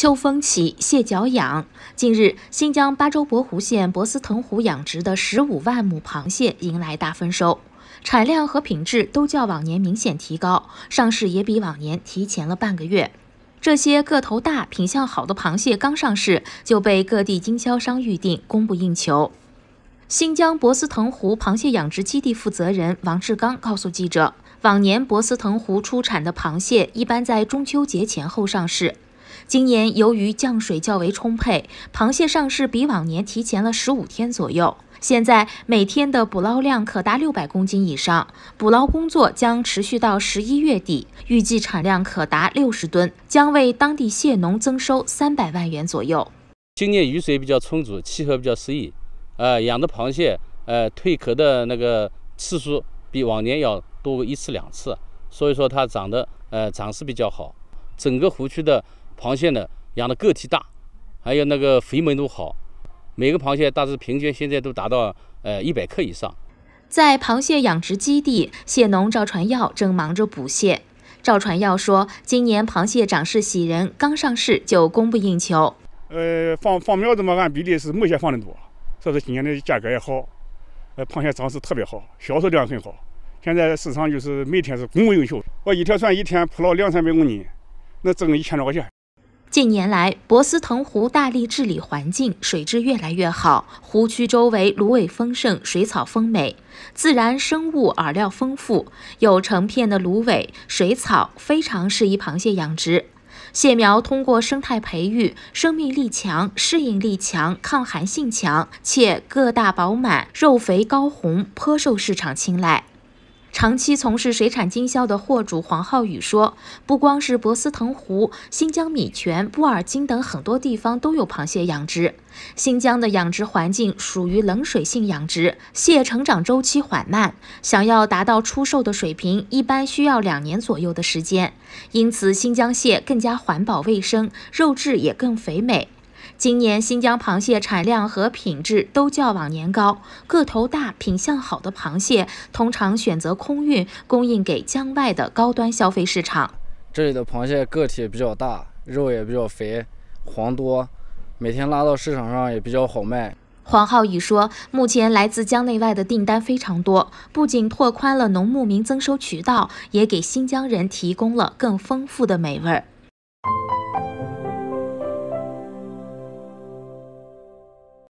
秋风起，蟹脚痒。近日，新疆巴州博湖县博斯腾湖养殖的十五万亩螃蟹迎来大丰收，产量和品质都较往年明显提高，上市也比往年提前了半个月。这些个头大、品相好的螃蟹刚上市就被各地经销商预定，供不应求。新疆博斯腾湖螃蟹养殖基地负责人王志刚告诉记者，往年博斯腾湖出产的螃蟹一般在中秋节前后上市。今年由于降水较为充沛，螃蟹上市比往年提前了十五天左右。现在每天的捕捞量可达六百公斤以上，捕捞工作将持续到十一月底，预计产量可达六十吨，将为当地蟹农增收三百万元左右。今年雨水比较充足，气候比较适宜，呃，养的螃蟹，呃，蜕壳的那个次数比往年要多一次两次，所以说它长得，呃，长势比较好。整个湖区的。螃蟹呢养的个体大，还有那个肥美度好，每个螃蟹大致平均现在都达到呃一百克以上。在螃蟹养殖基地，蟹农赵传耀正忙着捕蟹。赵传耀说：“今年螃蟹长势喜人，刚上市就供不应求。”呃，放放苗子么按比例是木蟹放的多，所以说今年的价格也好，呃，螃蟹长势特别好，销售量很好。现在市场就是每天是供不应求，我一条船一天捕捞两三百公斤，能挣一千多块钱。近年来，博斯腾湖大力治理环境，水质越来越好。湖区周围芦苇丰盛，水草丰美，自然生物饵料丰富，有成片的芦苇、水草，非常适宜螃蟹养殖。蟹苗通过生态培育，生命力强，适应力强，抗寒性强，且个大饱满，肉肥膏红，颇受市场青睐。长期从事水产经销的货主黄浩宇说：“不光是博斯腾湖、新疆米泉、布尔津等很多地方都有螃蟹养殖。新疆的养殖环境属于冷水性养殖，蟹成长周期缓慢，想要达到出售的水平，一般需要两年左右的时间。因此，新疆蟹更加环保卫生，肉质也更肥美。”今年新疆螃蟹产量和品质都较往年高，个头大、品相好的螃蟹通常选择空运供应给疆外的高端消费市场。这里的螃蟹个体比较大，肉也比较肥，黄多，每天拉到市场上也比较好卖。黄浩宇说，目前来自疆内外的订单非常多，不仅拓宽了农牧民增收渠道，也给新疆人提供了更丰富的美味儿。